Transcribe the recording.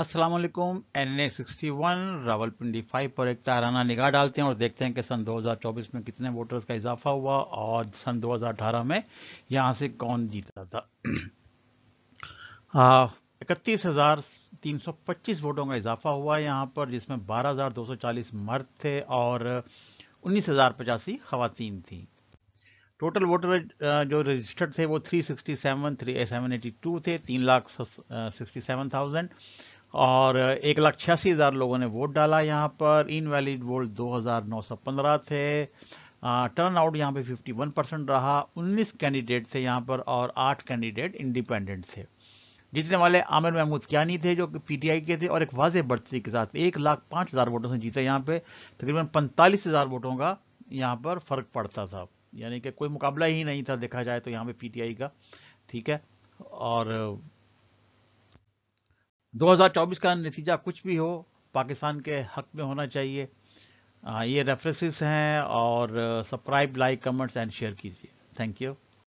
Aslam N A sixty one Pindi five पर एक ताराना निगाह डालते हैं और देखते हैं कि सन 2024 में कितने वोटर्स का इजाफा हुआ और सन 2018 में यहाँ से कौन जीता था हाँ, इकतीस हज़ार तीन सौ पच्चीस वोटों का इजाफा हुआ यहाँ पर जिसमें बारह हज़ार दो सौ चालीस मर्द थे और उन्नीस हज़ार पचासी खातन थी टोटल वोटर जो रजिस्टर्ड थे वो three sixty seven three seven eighty two थे तीन लाख सिक्सटी सेवन थाउजेंड और एक लाख छियासी हजार लोगों ने वोट डाला यहाँ पर इनवैलिड वोट 2915 थे टर्न आउट यहाँ पे 51 परसेंट रहा 19 कैंडिडेट थे यहाँ पर और 8 कैंडिडेट इंडिपेंडेंट थे जीतने वाले आमिर महमूद क्यानी थे जो पीटीआई के थे और एक वाजे बढ़ती के साथ एक लाख पांच हजार वोटों से जीते यहाँ पे तकरीबन पैंतालीस हजार वोटों का यहाँ पर फर्क पड़ता था यानी कि कोई मुकाबला ही नहीं था देखा जाए तो यहाँ पे पीटीआई का ठीक है और 2024 का नतीजा कुछ भी हो पाकिस्तान के हक में होना चाहिए आ, ये रेफरेंसेस हैं और subscribe like comments and share कीजिए थैंक यू